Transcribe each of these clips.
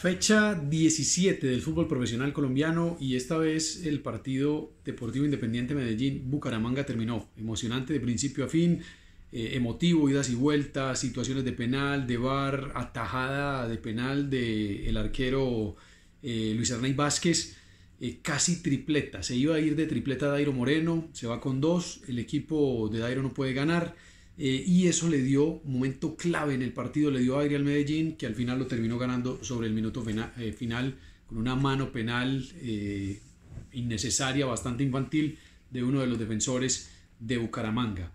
Fecha 17 del fútbol profesional colombiano y esta vez el partido Deportivo Independiente Medellín Bucaramanga terminó emocionante de principio a fin, eh, emotivo, idas y vueltas, situaciones de penal, de bar, atajada de penal del el arquero eh, Luis Arnay Vázquez, eh, casi tripleta, se iba a ir de tripleta Dairo Moreno, se va con dos, el equipo de Dairo no puede ganar. Eh, y eso le dio un momento clave en el partido, le dio aire al Medellín, que al final lo terminó ganando sobre el minuto eh, final con una mano penal eh, innecesaria, bastante infantil, de uno de los defensores de Bucaramanga.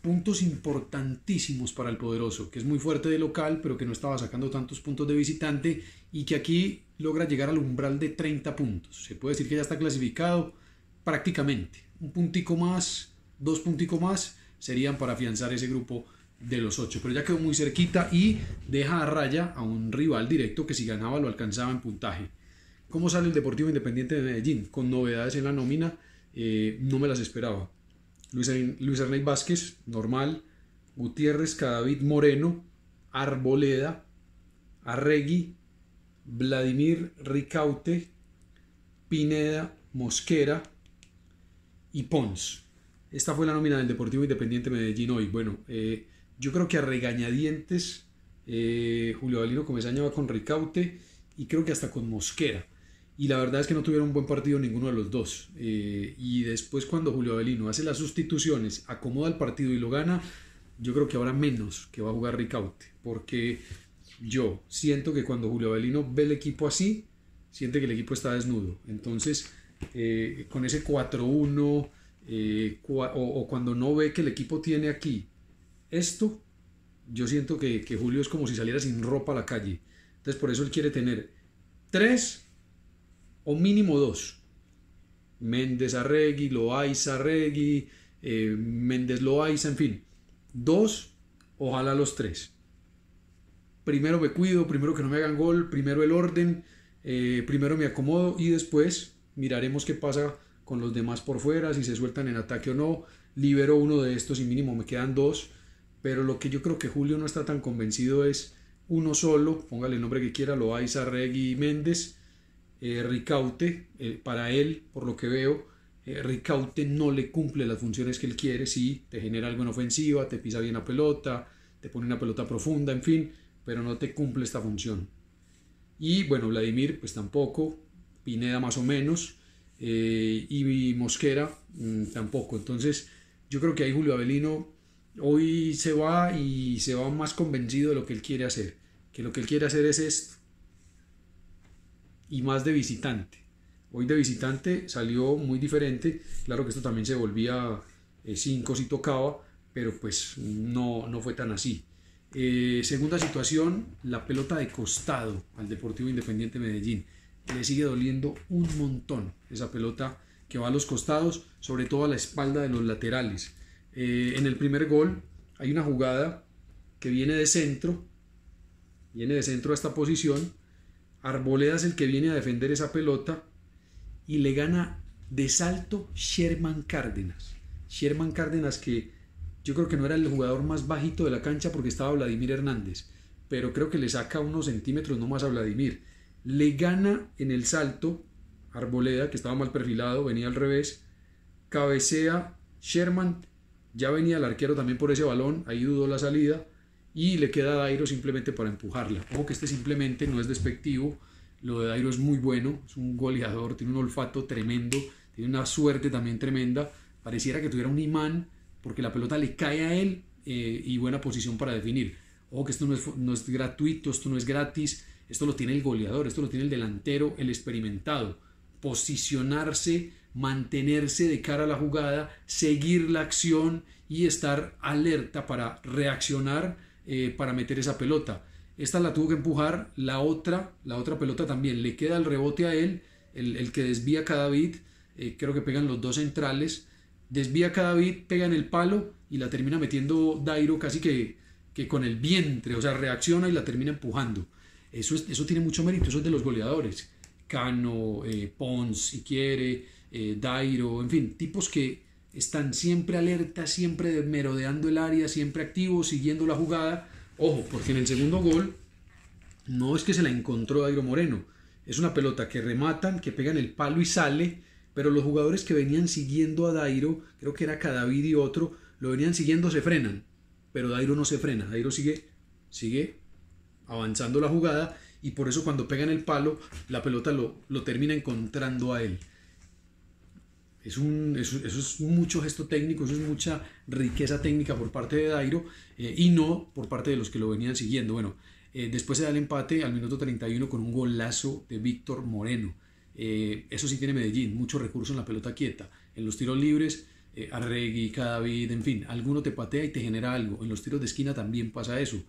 puntos importantísimos para el poderoso, que es muy fuerte de local, pero que no estaba sacando tantos puntos de visitante y que aquí logra llegar al umbral de 30 puntos. Se puede decir que ya está clasificado prácticamente. Un puntico más, dos puntico más serían para afianzar ese grupo de los ocho. Pero ya quedó muy cerquita y deja a raya a un rival directo que si ganaba lo alcanzaba en puntaje. ¿Cómo sale el Deportivo Independiente de Medellín? Con novedades en la nómina, eh, no me las esperaba. Luis, Luis Vázquez, normal. Gutiérrez, Cadavid Moreno, Arboleda, Arregui, Vladimir Ricaute, Pineda, Mosquera y Pons. Esta fue la nómina del Deportivo Independiente Medellín hoy. Bueno, eh, yo creo que a regañadientes eh, Julio Abelino Comesaña va con Ricaute y creo que hasta con Mosquera. Y la verdad es que no tuvieron un buen partido ninguno de los dos. Eh, y después cuando Julio Abelino hace las sustituciones, acomoda el partido y lo gana, yo creo que ahora menos que va a jugar Ricaute. Porque yo siento que cuando Julio Abelino ve el equipo así, siente que el equipo está desnudo. Entonces, con ese 4-1 eh, o, cuando no ve que el equipo tiene aquí esto, yo siento que, Julio es como si saliera sin ropa a la calle. Entonces por eso él quiere tener tres o mínimo dos. Méndez Arregui, Loaiza Arregui, eh, Méndez Loaiza, en fin. Dos, ojalá los tres. Primero me cuido, primero que no me hagan gol, primero el orden, eh, primero me acomodo y después miraremos qué pasa con los demás por fuera, si se sueltan en ataque o no. Libero uno de estos y mínimo me quedan dos. Pero lo que yo creo que Julio no está tan convencido es uno solo, póngale el nombre que quiera, Loaiza, Regui, Méndez, eh, Ricaute, eh, para él, por lo que veo, eh, Ricaute no le cumple las funciones que él quiere, sí, te genera algo en ofensiva, te pisa bien la pelota, te pone una pelota profunda, en fin, pero no te cumple esta función. Y bueno, Vladimir, pues tampoco, Pineda más o menos, y eh, y Mosquera mm, tampoco. Entonces yo creo que ahí Julio Avelino hoy se va y se va más convencido de lo que él quiere hacer, que lo que él quiere hacer es esto y más de visitante. Hoy de visitante salió muy diferente, claro que esto también se volvía 5 eh, si tocaba, pero pues no, no fue tan así. Eh, segunda situación, la pelota de costado al Deportivo Independiente Medellín le sigue doliendo un montón esa pelota que va a los costados, sobre todo a la espalda de los laterales. Eh, en el primer gol hay una jugada que viene de centro, viene de centro a esta posición, Arboleda es el que viene a defender esa pelota y le gana de salto Sherman Cárdenas. Sherman Cárdenas que yo creo que no era el jugador más bajito de la cancha porque estaba Vladimir Hernández, pero creo que le saca unos centímetros no más a Vladimir le gana en el salto Arboleda, que estaba mal perfilado, venía al revés, cabecea Sherman, ya venía el arquero también por ese balón, ahí dudó la salida y le queda a Dairo simplemente para empujarla. Ojo que este simplemente no es despectivo, lo de Dairo es muy bueno, es un goleador, tiene un olfato tremendo, tiene una suerte también tremenda, pareciera que tuviera un imán porque la pelota le cae a él eh, y buena posición para definir. Ojo que esto no es, no es gratuito, esto no es gratis, esto lo tiene el goleador, esto lo tiene el delantero, el experimentado. Posicionarse, mantenerse de cara a la jugada, seguir la acción y estar alerta para reaccionar, eh, para meter esa pelota. Esta la tuvo que empujar, la otra, la otra pelota también. Le queda el rebote a él, el, que desvía cada bit, eh, creo que pegan los dos centrales. Desvía cada bit, pega en el palo y la termina metiendo Dairo casi que con el vientre, o sea, reacciona y la termina empujando. Eso, tiene mucho mérito, eso es de los goleadores. Cano, eh, Pons, si quiere, eh, Dairo, en fin, tipos que están siempre alerta, siempre merodeando el área, siempre activos, siguiendo la jugada. Ojo, porque en el segundo gol no es que se la encontró Dairo Moreno, es una pelota que rematan, que pegan el palo y sale, pero los jugadores que venían siguiendo a Dairo, creo que era Cadavid y otro, lo venían siguiendo, se frenan, pero Dairo no se frena, Dairo sigue, sigue avanzando la jugada y por eso cuando pegan el palo, la pelota lo, termina encontrando a él. Es un, eso, es mucho gesto técnico, eso es mucha riqueza técnica por parte de Dairo eh, y no por parte de los que lo venían siguiendo. Bueno, eh, después se da el empate al minuto 31 con un golazo de Víctor Moreno. Eh, eso sí tiene Medellín, mucho recurso en la pelota quieta, en los tiros libres, Arregui, Cadavid, en fin, alguno te patea y te genera algo. En los tiros de esquina también pasa eso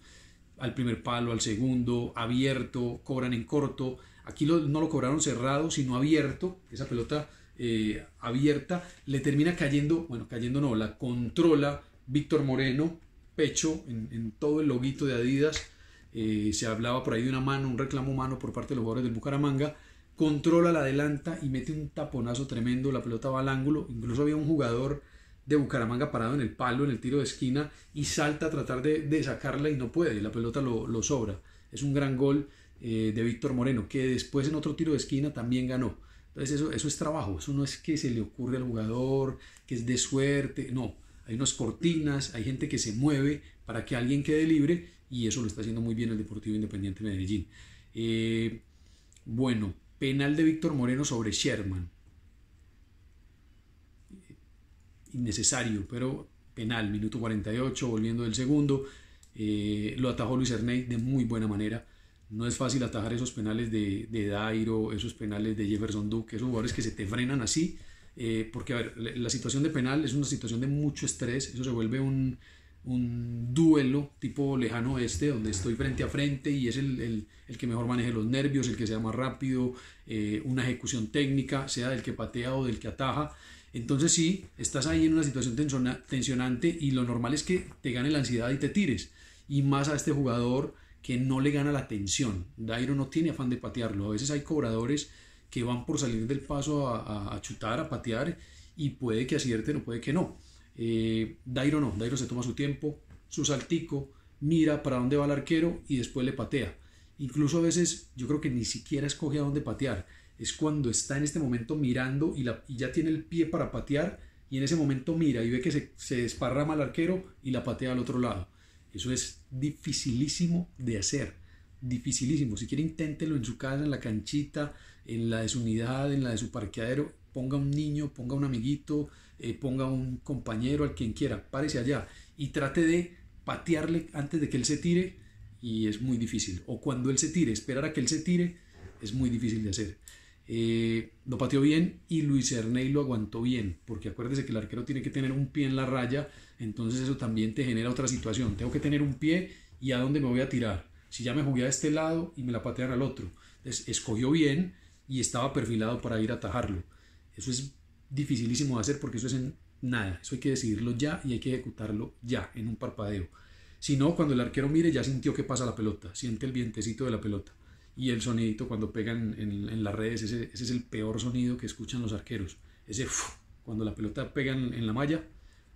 al primer palo, al segundo, abierto, cobran en corto. Aquí no lo cobraron cerrado, sino abierto. Esa pelota eh, abierta le termina cayendo, bueno, cayendo no, la controla Víctor Moreno, pecho en, todo el loguito de Adidas. Eh, se hablaba por ahí de una mano, un reclamo humano por parte de los jugadores del Bucaramanga, controla la adelanta y mete un taponazo tremendo, la pelota va al ángulo, incluso había un jugador de Bucaramanga parado en el palo, en el tiro de esquina, y salta a tratar de, sacarla y no puede, y la pelota lo, sobra. Es un gran gol eh, de Víctor Moreno, que después en otro tiro de esquina también ganó. Entonces eso, es trabajo, eso no es que se le ocurre al jugador, que es de suerte, no. Hay unas cortinas, hay gente que se mueve para que alguien quede libre y eso lo está haciendo muy bien el Deportivo Independiente de Medellín. Eh, bueno, penal de Víctor Moreno sobre Sherman. innecesario, pero penal, minuto 48, volviendo del segundo. Eh, lo atajó Luis Erney de muy buena manera. No es fácil atajar esos penales de, de Dairo, esos penales de Jefferson Duke, esos jugadores que se te frenan así. Eh, porque, a ver, la, situación de penal es una situación de mucho estrés. Eso se vuelve un, un duelo tipo lejano este, donde estoy frente a frente y es el, el, el que mejor maneje los nervios, el que sea más rápido, eh, una ejecución técnica, sea del que patea o del que ataja. Entonces sí, estás ahí en una situación tensionante y lo normal es que te gane la ansiedad y te tires. Y más a este jugador que no le gana la tensión. Dairo no tiene afán de patearlo. A veces hay cobradores que van por salir del paso a, chutar, a patear y puede que acierte, no puede que no. Eh, Dairo no, Dairo se toma su tiempo, su saltico, mira para dónde va el arquero y después le patea. Incluso a veces yo creo que ni siquiera escoge a dónde patear es cuando está en este momento mirando y, ya tiene el pie para patear y en ese momento mira y ve que se, desparrama el arquero y la patea al otro lado. Eso es dificilísimo de hacer, dificilísimo. Si quiere inténtelo en su casa, en la canchita, en la de su unidad, en la de su parqueadero, ponga un niño, ponga un amiguito, eh, ponga un compañero, al quien quiera, párese allá y trate de patearle antes de que él se tire y es muy difícil. O cuando él se tire, esperar a que él se tire es muy difícil de hacer. Eh, lo pateó bien y Luis Erney lo aguantó bien, porque acuérdese que el arquero tiene que tener un pie en la raya, entonces eso también te genera otra situación. Tengo que tener un pie y a dónde me voy a tirar. Si ya me jugué a este lado y me la patean al otro. Entonces escogió bien y estaba perfilado para ir a atajarlo. Eso es dificilísimo de hacer porque eso es en nada. Eso hay que decidirlo ya y hay que ejecutarlo ya, en un parpadeo. Si no, cuando el arquero mire, ya sintió que pasa la pelota, siente el vientecito de la pelota y el sonidito cuando pegan en, las redes, ese, es el peor sonido que escuchan los arqueros. Ese cuando la pelota pega en, la malla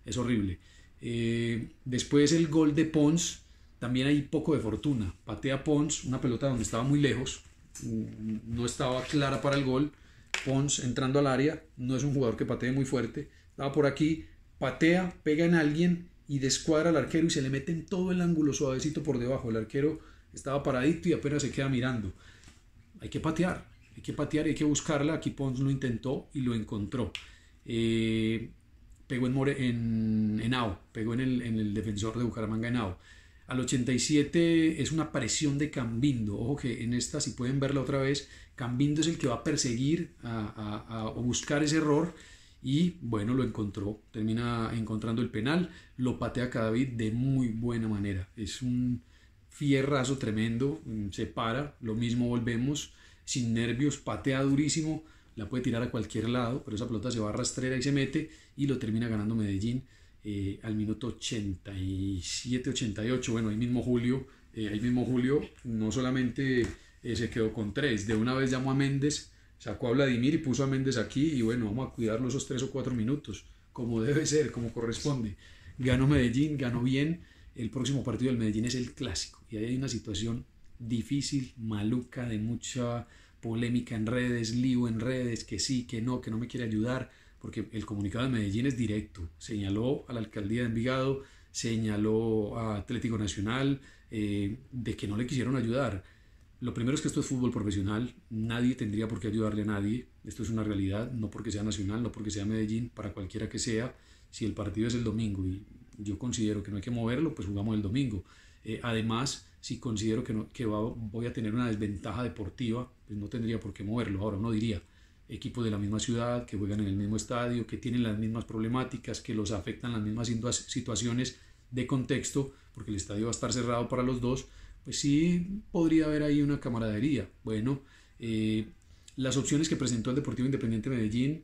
es horrible. Eh, después el gol de Pons, también hay poco de fortuna. Patea Pons, una pelota donde estaba muy lejos, mm, no estaba clara para el gol. Pons entrando al área, no es un jugador que patee muy fuerte, estaba por aquí, patea, pega en alguien y descuadra al arquero y se le mete en todo el ángulo suavecito por debajo. El arquero estaba paradito y apenas se queda mirando. Hay que patear, hay que patear, hay que buscarla. Aquí Pons lo intentó y lo encontró. Eh, pegó en, More, en, en Ao, pegó en el, defensor de Bucaramanga en Ao. Al 87 es una presión de Cambindo. Ojo que en esta, si pueden verla otra vez, Cambindo es el que va a perseguir a, buscar ese error y bueno, lo encontró, termina encontrando el penal, lo patea Cadavid de muy buena manera. Es un fierrazo tremendo, mm, se para, lo mismo volvemos, sin nervios, patea durísimo, la puede tirar a cualquier lado, pero esa pelota se va a rastrera y se mete y lo termina ganando Medellín eh, al minuto 87-88, bueno, ahí mismo Julio, eh, ahí mismo Julio no solamente eh, se quedó con tres, de una vez llamó a Méndez, sacó a Vladimir y puso a Méndez aquí y bueno, vamos a cuidarlo esos tres o cuatro minutos, como debe ser, como corresponde. Ganó Medellín, ganó bien el próximo partido del Medellín es el clásico y ahí hay una situación difícil, maluca, de mucha polémica en redes, lío en redes, que sí, que no, que no me quiere ayudar, porque el comunicado de Medellín es directo, señaló a la alcaldía de Envigado, señaló a Atlético Nacional eh, de que no le quisieron ayudar. Lo primero es que esto es fútbol profesional, nadie tendría por qué ayudarle a nadie, esto es una realidad, no porque sea nacional, no porque sea Medellín, para cualquiera que sea, si el partido es el domingo y yo considero que no hay que moverlo, pues jugamos el domingo. Eh, además, si considero que, no, voy a tener una desventaja deportiva, pues no tendría por qué moverlo. Ahora uno diría, equipos de la misma ciudad, que juegan en el mismo estadio, que tienen las mismas problemáticas, que los afectan las mismas situaciones de contexto, porque el estadio va a estar cerrado para los dos, pues sí podría haber ahí una camaradería. Bueno, eh, las opciones que presentó el Deportivo Independiente Medellín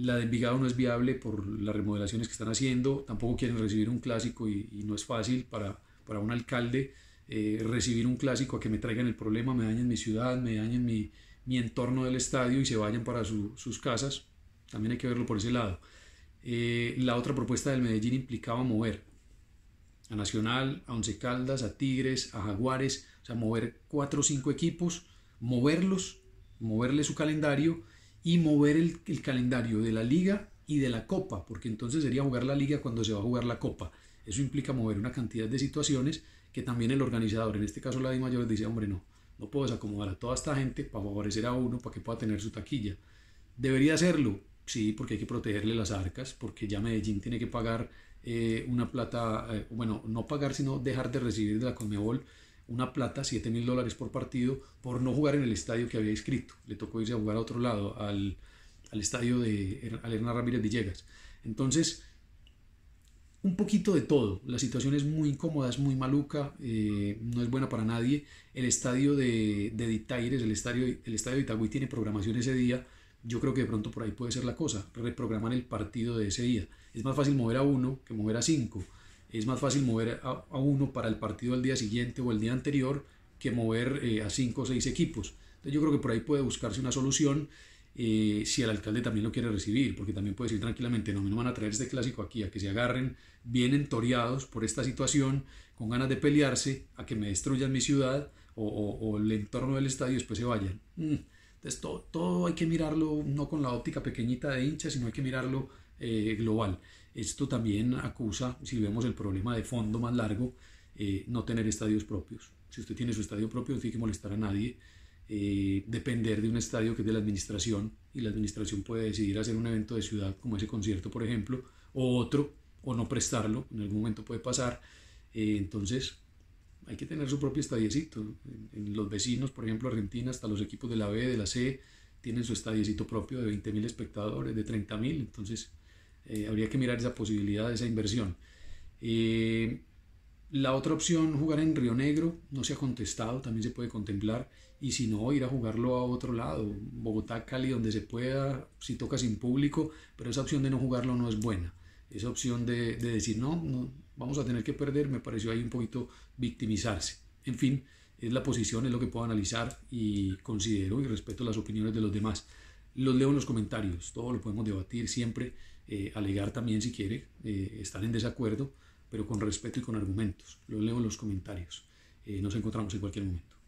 la de Envigado no es viable por las remodelaciones que están haciendo, tampoco quieren recibir un clásico y, no es fácil para, un alcalde eh, recibir un clásico a que me traigan el problema, me dañen mi ciudad, me dañen mi, mi entorno del estadio y se vayan para sus casas. También hay que verlo por ese lado. Eh, la otra propuesta del Medellín implicaba mover a Nacional, a Once Caldas, a Tigres, a Jaguares, o sea, mover cuatro o cinco equipos, moverlos, moverle su calendario y mover el, calendario de la liga y de la copa, porque entonces sería jugar la liga cuando se va a jugar la copa. Eso implica mover una cantidad de situaciones que también el organizador, en este caso la de Mayores, dice, hombre, no, no puedo desacomodar a toda esta gente para favorecer a uno, para que pueda tener su taquilla. ¿Debería hacerlo? Sí, porque hay que protegerle las arcas, porque ya Medellín tiene que pagar eh, una plata, eh, bueno, no pagar, sino dejar de recibir de la Conmebol una plata, 7 mil dólares por partido, por no jugar en el estadio que había inscrito. Le tocó irse a jugar a otro lado, al, estadio de er-, al Hernán Ramírez Villegas. Entonces, un poquito de todo. La situación es muy incómoda, es muy maluca, eh, no es buena para nadie. El estadio de, de el estadio, el estadio de Itagüí tiene programación ese día. Yo creo que de pronto por ahí puede ser la cosa, reprogramar el partido de ese día. Es más fácil mover a uno que mover a cinco es más fácil mover a, uno para el partido del día siguiente o el día anterior que mover eh, a cinco o seis equipos. Entonces yo creo que por ahí puede buscarse una solución eh, si el alcalde también lo quiere recibir, porque también puede decir tranquilamente, no, no van a traer este clásico aquí, a que se agarren bien entoreados por esta situación, con ganas de pelearse, a que me destruyan mi ciudad o, el entorno del estadio y después se vayan. Mm. Entonces todo, hay que mirarlo no con la óptica pequeñita de hincha, sino hay que mirarlo eh, global. Esto también acusa, si vemos el problema de fondo más largo, eh, no tener estadios propios. Si usted tiene su estadio propio, no tiene que molestar a nadie. Eh, depender de un estadio que es de la administración y la administración puede decidir hacer un evento de ciudad como ese concierto, por ejemplo, o otro, o no prestarlo, en algún momento puede pasar. Eh, entonces, hay que tener su propio estadiecito. los vecinos, por ejemplo, Argentina, hasta los equipos de la B, de la C, tienen su estadiecito propio de 20.000 espectadores, de 30.000. Entonces, eh, habría que mirar esa posibilidad, esa inversión. Eh, la otra opción, jugar en Río Negro, no se ha contestado, también se puede contemplar. Y si no, ir a jugarlo a otro lado, Bogotá, Cali, donde se pueda, si toca sin público, pero esa opción de no jugarlo no es buena. Esa opción de, decir, no, no, vamos a tener que perder, me pareció ahí un poquito victimizarse. En fin, es la posición, es lo que puedo analizar y considero y respeto las opiniones de los demás. Los leo en los comentarios, todo lo podemos debatir siempre eh, alegar también si quiere, están eh, estar en desacuerdo, pero con respeto y con argumentos. Lo leo en los comentarios. Eh, nos encontramos en cualquier momento.